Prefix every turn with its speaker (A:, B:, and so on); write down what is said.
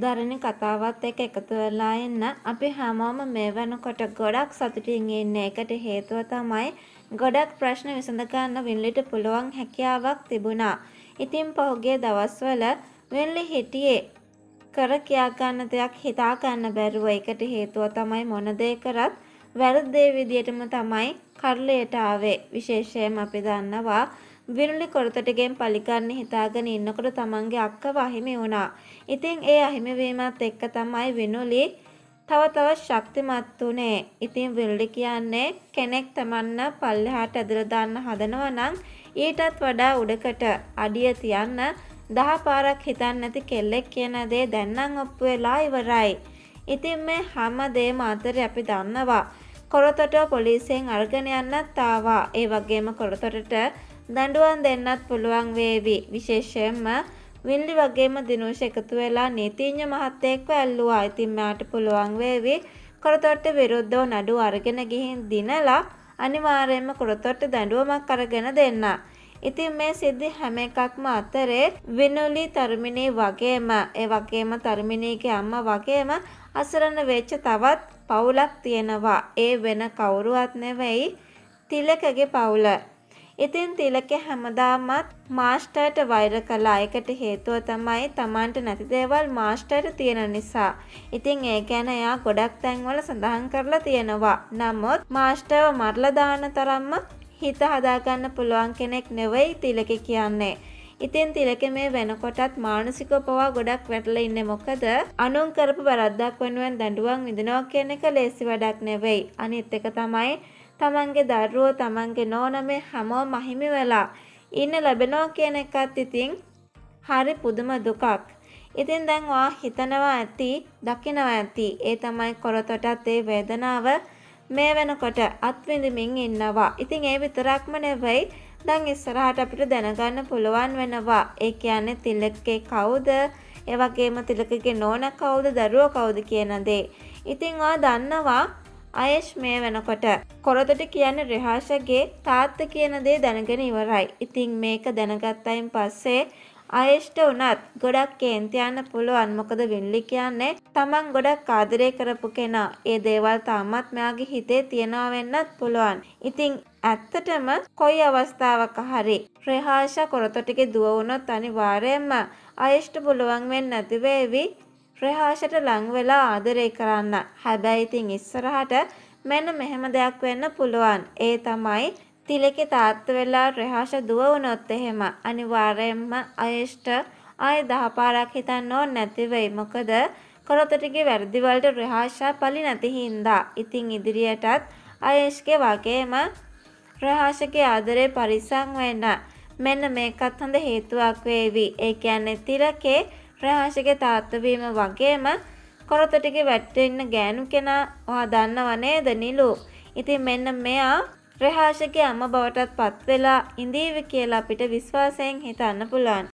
A: දරණ කතාවත් එක්ක එකතු වෙලා එන්න අපි හැමෝම මේ වෙනකොට ගොඩක් සතුටින් ඉන්න එකට හේතුව තමයි ගොඩක් ප්‍රශ්න විසඳ ගන්න වින්ලිට පුළුවන් හැකියාවක් තිබුණා. ඉතින් පහුගිය දවස්වල වින්ලි හිටියේ කර කියා ගන්න දෙයක් හිතා ගන්න බැරුව එකට හේතුව තමයි මොන දේ කරත් වැරදි දේ විදියටම තමයි කරලයට ආවේ. විශේෂයෙන් අපි දන්නවා විනුලි කොරතටගෙන් පලිකරන්න හිතාගෙන ඉන්නකොට තමන්ගේ අක්කව අහිමි වුණා. ඉතින් ඒ අහිමිවීමත් එක්ක තමයි විනුලි තව තවත් ශක්තිමත් වුණේ. ඉතින් විනුලි කියන්නේ කෙනෙක් තමන්න පල්ලෙහාට ඇදලා දාන්න හදනවා නම් ඊටත් වඩා උඩකට අඩිය තියන්න දහ පාරක් හිතන්න නැති කෙල්ලෙක් කියන දේ දැන්නම් ඔප්පු වෙලා ඉවරයි. ඉතින් මේ හැම දේම අතරේ අපි දන්නවා. කොරතොට පොලිසියෙන් අරගෙන යන්නත් ආවා. ඒ වගේම කොරතොටට දඩුවන් දෙන්නත් පුළුවන් වේවි විශේෂයෙන්ම විල්ලි වගේම දිනුෂ එකතු වෙලා නීතිීඥ මහත්තයෙක්ව ඇල්ලුවා ඉතින්මයාට පුළුවන් වේවි කොරතොට්ට විරුද්ධෝ නඩු අරගෙන ගිහින් දිනලා අනිවාරයෙන්ම කොරතොට්ට දඩුවමක් අරගෙන දෙන්න. ඉතින් මේ සිද්ධි හැම එකක්ම අතරේ විනුලි තර්මිණී වගේම ඒ වගේම තර්මිණීගේ අම්ම වගේම අසරණ වෙච්ච තවත් පවුලක් තියෙනවා. ඒ වෙන කවුරුවත් නෙවෙයි තිලකගේ පවුල. ඉතින් තිලක හැමදාමත් මාස්ටර්ට වෛර කළා. ඒකට හේතුව තමයි Tamanට නැති දේවල් මාස්ටර්ට තියෙන නිසා. ඉතින් ඒ ගැන එයා ගොඩක් තැන්වල සඳහන් කරලා තියෙනවා. නමුත් මාස්ටර්ව මරලා දාන තරම්ම හිත හදාගන්න පුළුවන් කෙනෙක් නෙවෙයි තිලක කියන්නේ. ඉතින් තිලක මේ වෙනකොටත් මානසික පවා ගොඩක් වැටලා ඉන්නේ මොකද අනුන් කරපු වැරද්දක් වෙනුවෙන් දඬුවම් විඳිනවා කියන එක ලේසි වැඩක් නෙවෙයි. අනිත් එක තමයි තමන්ගේ දරුවෝ තමන්ගේ නෝන මේ හැමෝම මහිමි වෙලා ඉන්න ලැබෙනවා කියන එකත් ඉතින් හරි පුදුම දුකක්. ඉතින් දැන් වා හිතනවා ඇති, දකිනවා ඇති. ඒ තමයි කොරතොටත් ඒ වේදනාව මේ වෙනකොට අත්විඳිමින් ඉන්නවා. ඉතින් ඒ විතරක්ම නෙවෙයි, දැන් ඉස්සරහට අපිට දැනගන්න පුළුවන් වෙනවා. ඒ කියන්නේ තිලකේ කවුද? ඒ වගේම තිලකගේ නෝනා කවුද, දරුවෝ කවුද කියන දේ. ඉතින් ඔයා දන්නවා අයශ් මේ වෙනකොට කොරදට කියන්න රෙහාෂගේ තාත්ත කියන දේ දැනගෙන ඉවරයි. ඉතින් මේක දැනගත්තයින් පස්සේ අයෂ්ට වුණත් ගොඩක් කේන්තියන්න පුළුවන් මොකද විල්ලි කියන්නේ තමන් ගොඩක් ආදරය කරපු කෙනා ඒ දේවල් තාමත් මෙයාගේ හිතේ තියෙනවා වෙන්නත් පුළුවන්. ඉතින් ඇත්තටම කොයි අවස්ථාවක හරි ප්‍රහාෂ කොරතොටිගේ දුව වුණොත් අනිවාර්යයෙන්ම අයෂ්ට පුළුවන් වෙන්නේ නැති වේවි ප්‍රහාෂයට ලං වෙලා ආදරේ කරන්න. හැබැයි ඉතින් ඉස්සරහට මෙන්න මෙහෙම දෙයක් වෙන්න පුළුවන්. ඒ තමයි තිලකේ තාත්ත වෙලා ප්‍රහාෂ දුව වුණොත් එහෙම අනිවාර්යයෙන්ම අයෙෂ්ට ආය දහපාරක් හිතන්න ඕනේ නැති වෙයි. මොකද කරතටිගේ වැරදි වලට ප්‍රහාෂා පලි නැති හින්දා. ඉතින් ඉදිරියටත් අයෙෂ්ගේ වගේම ප්‍රහාෂගේ ආදරේ පරිස්සම් වෙන්න. මෙන්න මේකත් හොඳ හේතුවක් වේවි. ඒ කියන්නේ තිලකේ ප්‍රහාෂගේ තාත්තවීම වගේම කොරතටික වැට්ටෙන්න ගෑනු කෙනා ඔහා දන්නවනේද නිලු. ඉතින් මෙන්න මෙයා ප්‍රහාෂගේ අම බවටත් පත්වෙලා ඉඳීවි කියලා අපිට විශ්වාසයෙන් හිතන්න පුළන්.